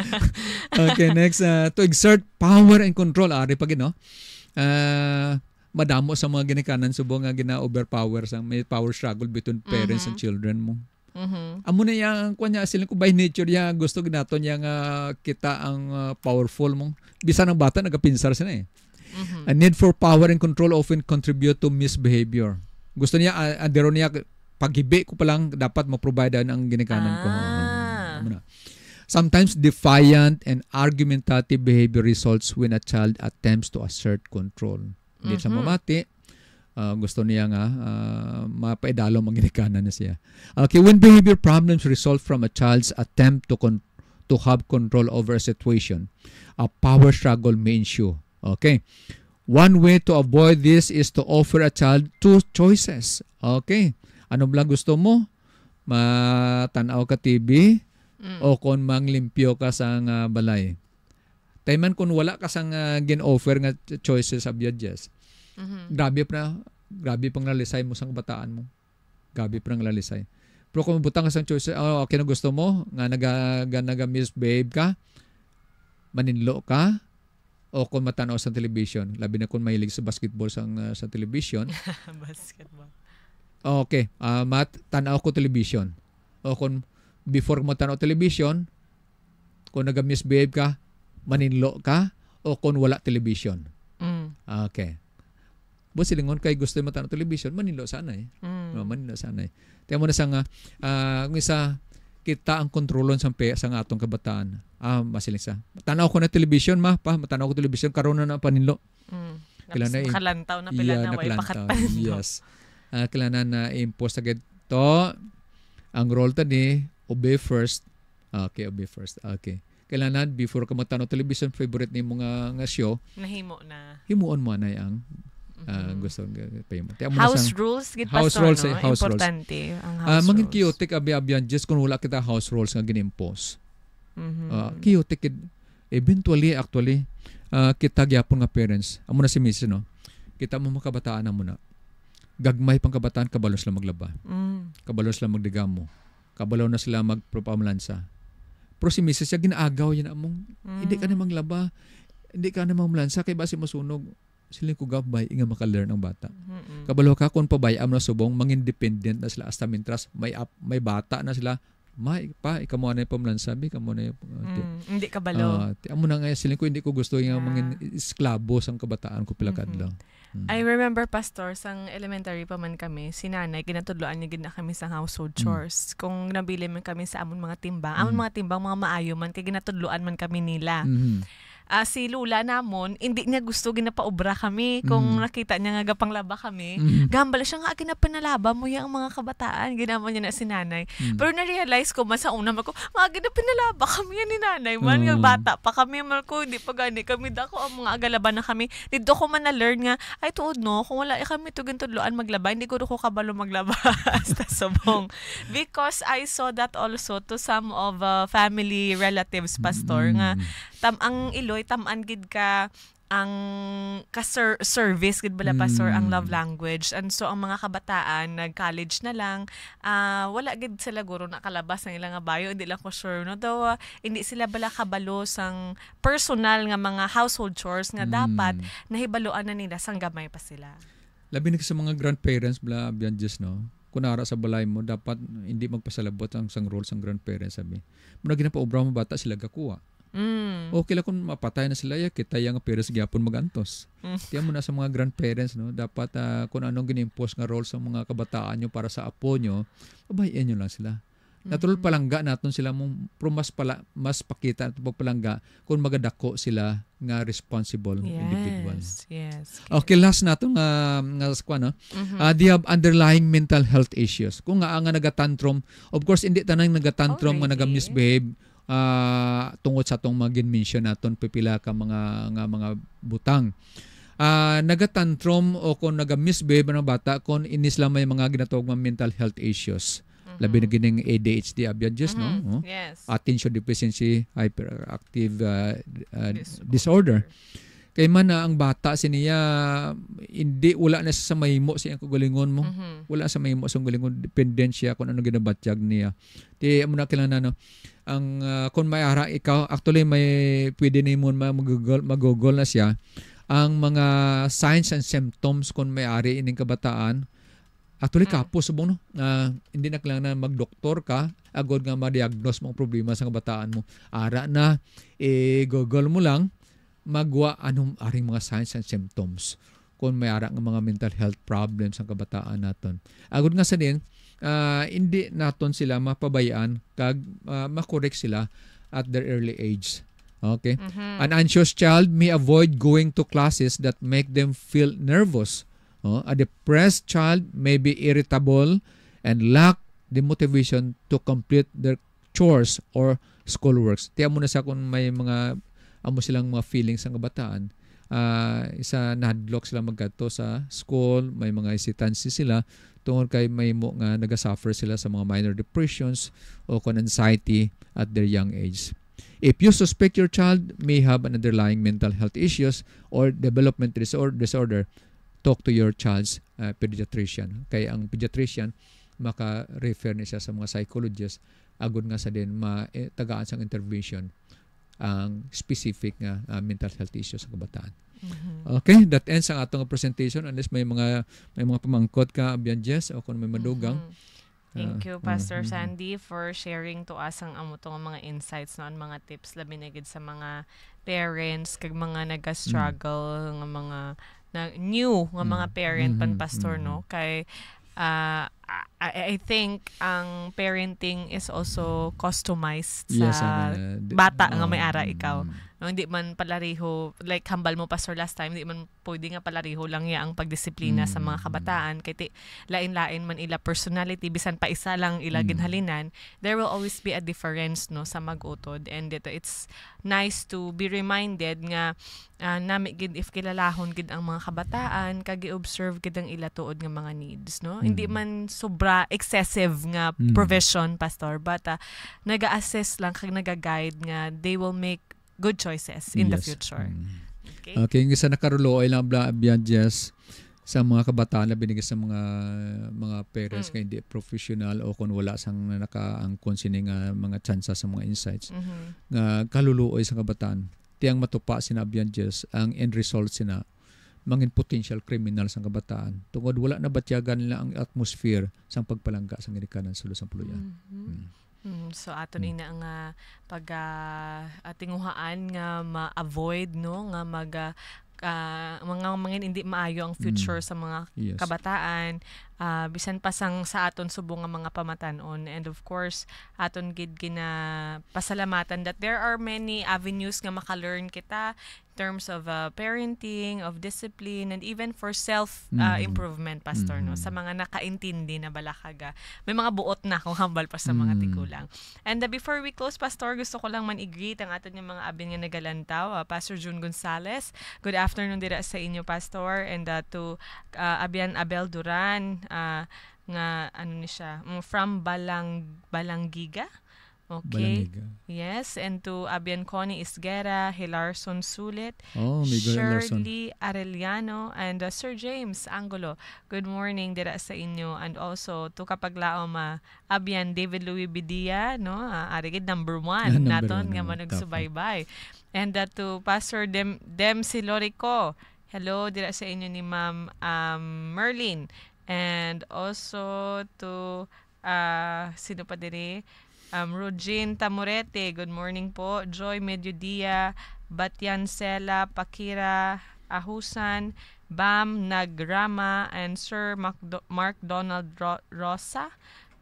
<laughs> okay, next. Uh, to exert power and control. Ari pag no? Uh, madamo sa mga ginikanan subo nga gina-overpower sa may power struggle between parents mm-hmm. and children mo. Mm-hmm. Amo na yang kuan niya sila ko by nature yang gusto ginato niya nga kita ang uh, powerful mong bisan ang bata nagapinsar sila eh. Mm-hmm. A need for power and control often contribute to misbehavior. Gusto niya uh, ah, andero ah, niya paghibi ko pa lang dapat ma-provide ang ginikanan ah. ko. Amo Sometimes defiant and argumentative behavior results when a child attempts to assert control. Hindi mm-hmm. siya mamati, uh, gusto niya nga uh, ah, mapaedalo maginikana na siya. Okay, when behavior problems result from a child's attempt to con- to have control over a situation, a power struggle may ensue. Okay. One way to avoid this is to offer a child two choices. Okay. Ano lang gusto mo? Matanaw ka TV mm. o kon manglimpyo ka sa uh, balay. Tayman kun wala ka sang uh, gin-offer nga choices sa judges Mm-hmm. Grabe na, grabe pang lalisay mo sa kabataan mo. Grabe pang lalisay. Pero kung butang ka sa choice, oh, okay na gusto mo, nga naga, naga babe ka, maninlo ka, o kung matanaw sa television, labi na kung mahilig sa basketball sa, uh, ah, sa television. <laughs> basketball. Okay, uh, ah, mat, tanaw ko television. O kung before mo tanaw television, kung naga miss babe ka, maninlo ka, o kung wala television. Mm. Okay bo silingon kay gusto mo tanang television manilo sana eh mm. no oh, manilo sana eh tayo mo na sang ah, uh, uh, isa kita ang kontrolon sa pe sa atong kabataan ah masiling sa tanaw ko na television ma pa matanaw ko television karon na panilo. mm. Kailan na eh? nakalantaw na pila yeah, na way pakatan yes uh, kailan na impose agad to ang role ta ni obey first okay obey first okay kailanan before ka magtanaw television favorite ni mga nga show nahimo na himuon mo na eh, ang Uh, gusto payment. house sang, rules gid house to, rules, no? eh, house importante ah, rules. ang house uh, mangin kiyotik abi abyan just kun wala kita house rules nga ginimpose. Mm-hmm. Uh, ah, kiyotik eventually actually uh, kita gyapon nga parents amo na si miss no. Kita mo makabataan na muna. Gagmay pang kabataan kabalos lang maglaba. Mm. Kabalos lang magdigamo. Kabalaw na sila magpapamulansa. Pero si Mrs. siya ginaagaw yan among mm. hindi ka mm. na maglaba. Hindi ka na mamulansa kay base masunog sila ko gabay nga maka-learn ang bata. Mm-hmm. Kabalo ka kun pabay am na subong mang independent na sila hasta mintras may up, may bata na sila may pa ikaw mo na pamlan sabi kamo na uh, mm, hindi kabalo. Uh, amo na nga sila ko hindi ko gusto nga yeah. mga esklabo sang kabataan ko pila kadlaw. Mm-hmm. Mm. I remember, Pastor, sang elementary pa man kami, si nanay, ginatudloan niya gid na kami sa household mm. chores. Mm. Kung nabili man kami sa amon mga timbang, amon mm. mga timbang, mga maayo man, kay ginatudloan man kami nila. Mm-hmm uh, si Lula namon, hindi niya gusto ginapaobra kami. Kung mm. nakita niya nga gapanglaba kami, mm. gambala siya nga ginapanalaba mo yung mga kabataan. Ginaman niya na si nanay. Mm. Pero na-realize ko, mas sa una, ko, mga ginapanalaba kami yan ni nanay. Man, mm. bata pa kami, man ko, hindi pa gani kami. Dako ang mga agalaban na kami. Dito ko man na-learn nga, ay tuod no, kung wala eh, kami to gintudloan maglaba, hindi ko ko kabalo maglabas. <laughs> Tasubong. Because I saw that also to some of uh, family relatives, pastor, mm. nga tam ang iloy Oy, tamaan gid ka ang ka-service -ser gid bala pastor mm. ang love mm. language and so ang mga kabataan nag college na lang uh, wala gid sila guro nakalabas ng ilang bio hindi lang ko sure no daw uh, ah, hindi sila bala kabalo sang personal nga mga household chores nga mm. dapat nahibaluan na nila sang gamay pa sila labi na sa mga grandparents bla beyond just no kunara sa balay mo dapat hindi magpasalabot ang sang role sang grandparents sabi mo na ginapaobra mo bata sila gakuha Mm. Okay lang kung mapatay na sila ya kita yang parents gyapon magantos. Mm. Tiyan mo na sa mga grandparents no, dapat uh, kung anong ginimpose nga role sa mga kabataan nyo para sa apo nyo, babayin nyo lang sila. Natural mm-hmm. palangga naton sila mong pero mas pala mas pakita at pagpalangga kung magadako sila nga responsible yes, individual. Yes. Good. Okay, last nato nga nga sa no. Mm-hmm. Uh, they have underlying mental health issues. Kung nga nga nagatantrum, of course hindi tanang nagatantrum Alrighty. nga naga uh, ah, tungod sa tong mga ginmention naton pipila ka mga nga mga butang uh, nagatantrom o kon naga-misbehave ng bata kon inis lang may mga ginatawag mga mental health issues mm-hmm. labi na gining ADHD abyages mm-hmm. no oh? yes. attention deficiency hyperactive uh, ah, uh, disorder. disorder kay man na ang bata siniya hindi wala na sa may mo siya ang gulingon mo mm-hmm. wala sa mahimo sa gulingon dependent siya kung ano ginabatyag niya ti amo na kailangan no ang uh, kung may ara ikaw actually may pwede na mo magugol magugol na siya ang mga signs and symptoms kung may ari ining kabataan actually mm. po subong no uh, hindi na kailangan na magdoktor ka agod nga ma-diagnose mo ang problema sa kabataan mo ara na eh, google mo lang magwa anong aring mga signs and symptoms kung may ara nga mga mental health problems ang kabataan naton agod nga sa din uh, hindi naton sila mapabayaan kag uh, makorek sila at their early age. Okay? Mm-hmm. An anxious child may avoid going to classes that make them feel nervous. Oh, a depressed child may be irritable and lack the motivation to complete their chores or schoolworks. Tiyan mo na sa kung may mga amo silang mga feelings ang kabataan uh, isa nahadlock sila magkato sa school, may mga hesitancy sila tungod kay may mo nga nagasuffer sila sa mga minor depressions o kon anxiety at their young age. If you suspect your child may have an underlying mental health issues or development disorder, talk to your child's uh, pediatrician. Kaya ang pediatrician, maka-refer niya sa mga psychologist, agod nga sa din, ma-tagaan eh, sang intervention ang specific nga uh, mental health issues sa kabataan. Mm-hmm. Okay, that ends ang atong presentation unless may mga may mga pamangkot ka Abyan Jess o kung may madugang. Mm-hmm. Thank ah, you, Pastor mm-hmm. Sandy, for sharing to us ang amutong mga insights noon, mga tips, labi na sa mga parents, kag mga nagka-struggle, mm-hmm. nga mga na, new nga mga mm. parent mm-hmm. pan pastor no mm-hmm. kay uh, I, I think ang parenting is also customized sa yes, ano, bata uh, nga may ara ikaw. Mm. Yung hindi man palariho, like hambal mo pastor last time, hindi man pwede nga palariho lang ya ang pagdisiplina mm. sa mga mm. kabataan. Kaya lain-lain man ila personality, bisan pa isa lang ila mm. ginhalinan, there will always be a difference no sa magutod. And it, it's nice to be reminded nga uh, nami gid if kilalahon gid ang mga kabataan, kag observe gid ang ila tuod nga mga needs. no mm. Hindi man sobra excessive nga mm. provision, pastor, but uh, naga-assess lang, kag naga-guide nga they will make good choices in yes. the future. Mm. Okay. okay, yung isa na karulo ay lang beyond sa mga kabataan na binigay sa mga mga parents mm. kaya hindi professional o kung wala sang nakaangkon sini ah, mga chances sa mga insights mm-hmm. nga kaluluoy sa kabataan tiyang matupa sinabihan Diyos ang end result sina mangin potential criminal sa kabataan tungod wala na batyagan nila ang atmosphere sang pagpalangga sa ginikanan sa lusang puluyan mm-hmm. mm. Mm, so aton mm. ina nga pag uh, ah, uhaan nga ma-avoid no nga mag uh, mga mga hindi maayo ang future mm. sa mga yes. kabataan uh, bisan pasang sa aton subong nga mga pamatanon and of course aton gid gina pasalamatan that there are many avenues nga maka-learn kita in terms of uh, parenting, of discipline and even for self uh, improvement pastor mm-hmm. no sa mga nakaintindi na balakaga. May mga buot na akong hambal pa sa mga mm-hmm. tigulang. And uh, before we close pastor gusto ko lang man i-greet ang aton yung mga abin nga nagalantaw, uh, Pastor June Gonzales. Good afternoon dira sa inyo pastor and uh, to uh, Abian Abel Duran, uh, nga ano ni siya mm, from Balang Balangiga. Okay. Balangiga. Yes, and to Abian Connie Isgera, Hilarson Sulit, oh, Miguel Shirley Larson. Arellano, and uh, Sir James Angulo. Good morning dira sa inyo. And also, to kapaglao ma uh, Abian David Louis Bidia, no? Uh, ah, arigid number one <laughs> number naton one, nga managsubaybay. And uh, to Pastor Dem Dem Silorico, Hello, dira sa inyo ni Ma'am um, Merlin and also to uh, sino pa din eh? Um, Rogin Tamorete, good morning po. Joy Mediodia, Batyan Sela, Pakira, Ahusan, Bam Nagrama, and Sir Macdo- Mark Donald Ro- Rosa.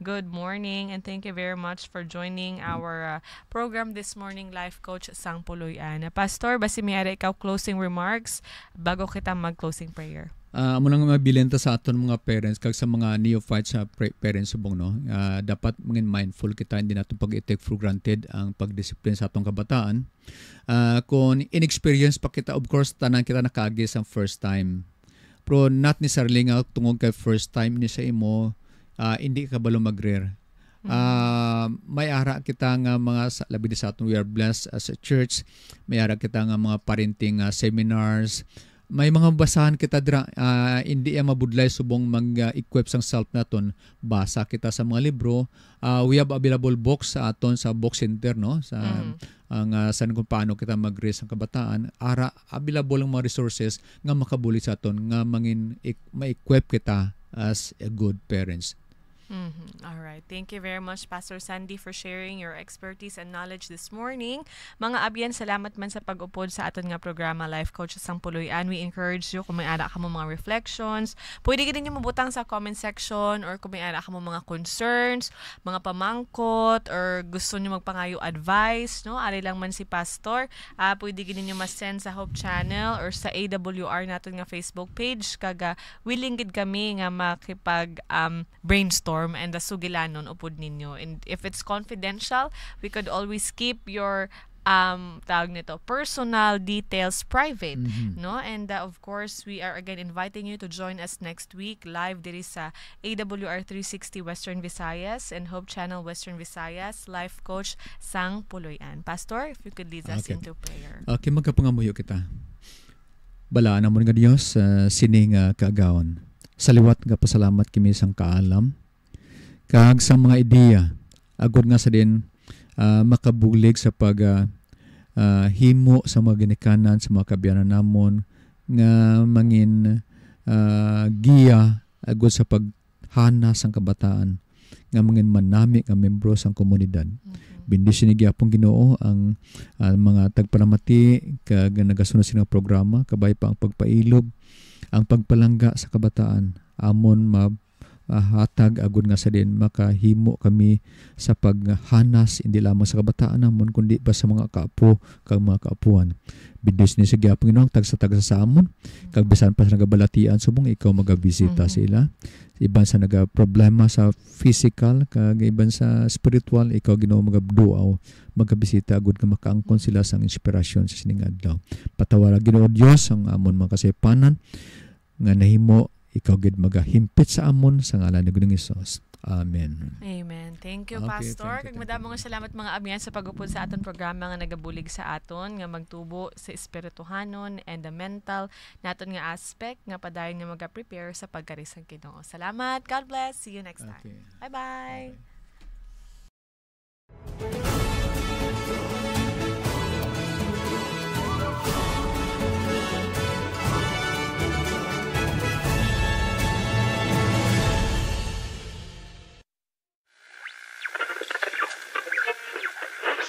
Good morning and thank you very much for joining our uh, program this morning, Life Coach Sang Puloyan. Pastor, basi may ikaw closing remarks bago kita mag-closing prayer uh, ah, mo nang mabilenta sa aton mga parents kag sa mga neophytes sa parents subong no uh, dapat mangin mindful kita hindi nato pag i-take for granted ang pagdisiplina sa atong kabataan uh, kung inexperience pa kita of course tanan kita nakaagi sa first time pero not necessarily nga tungod kay first time ni sa imo uh, hindi ka balo magrer Uh, mm. may ara kita nga mga labi sa aton we are blessed as a church may ara kita nga mga parenting uh, seminars may mga basahan kita dra, uh, hindi ya mabudlay subong mag-equip sang self naton basa kita sa mga libro uh, we have available books sa ah, aton sa book center no sa mm. ang uh, san kung paano kita mag-raise ang kabataan ara available ang mga resources nga makabulig sa aton nga mangin ik, e-, ma-equip kita as a good parents Mm-hmm. All right. Thank you very much, Pastor Sandy, for sharing your expertise and knowledge this morning. Mga abyan, salamat man sa pag-upod sa aton nga programa Life Coach sa Puloyan. We encourage you kung may ara ka mo mga reflections. Pwede ka din yung mabutang sa comment section or kung may ara ka mo mga concerns, mga pamangkot, or gusto nyo magpangayo advice, no? Ari lang man si Pastor. Uh, pwede ka din ma-send sa Hope Channel or sa AWR natin nga Facebook page. Kaga, willing gid kami nga makipag um, brainstorm platform and the sugilanon upod ninyo. And if it's confidential, we could always keep your um tawag nito personal details private mm-hmm. no and uh, of course we are again inviting you to join us next week live diri sa AWR 360 Western Visayas and Hope Channel Western Visayas life coach Sang Puloyan pastor if you could lead us okay. into prayer okay magkapangamuyo kita bala na mo nga Dios uh, sining uh, kaagawon sa liwat nga pasalamat kimi sang kaalam Kag sa mga ideya, agud nga sa din uh, makabulig sa pag uh, uh, himo sa mga ginikanan, sa mga kabyanan namon, nga mangin uh, giya agod sa paghanas sang kabataan nga mangin manami nga membro sang komunidad. Mm-hmm. Bindis ni gyapon Ginoo ang uh, mga tagpalamati kag nagasunod sila programa kabay pa ang pagpailog, ang pagpalangga sa kabataan amon ma uh, hatag agud nga sa din makahimo kami sa paghanas hindi lamang sa kabataan namon kundi pa sa mga kapo kag mga kaapuan bidis ni sige Panginoon tag sa tag sa amon kag bisan pa sa nagabalatian subong ikaw magabisita mm-hmm. sila iban sa naga problema sa physical kag iban sa spiritual ikaw Ginoo magabduaw magabisita agud nga makaangkon sila sang inspirasyon sa sining adlaw patawara Ginoo Dios ang amon mga kasayapanan nga nahimo ikaw gid magahimpit sa amon sa ngalan ni Ginoong Hesus. Amen. Amen. Thank you, okay, Pastor. Kag madamo nga salamat mga amyan sa pagupod sa aton programa nga nagabulig sa aton nga magtubo sa espirituhanon and the mental naton nga aspect nga padayon nga maga-prepare sa pagkarisang Ginoo. Salamat. God bless. See you next time. Okay. Bye-bye. Okay.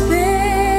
space.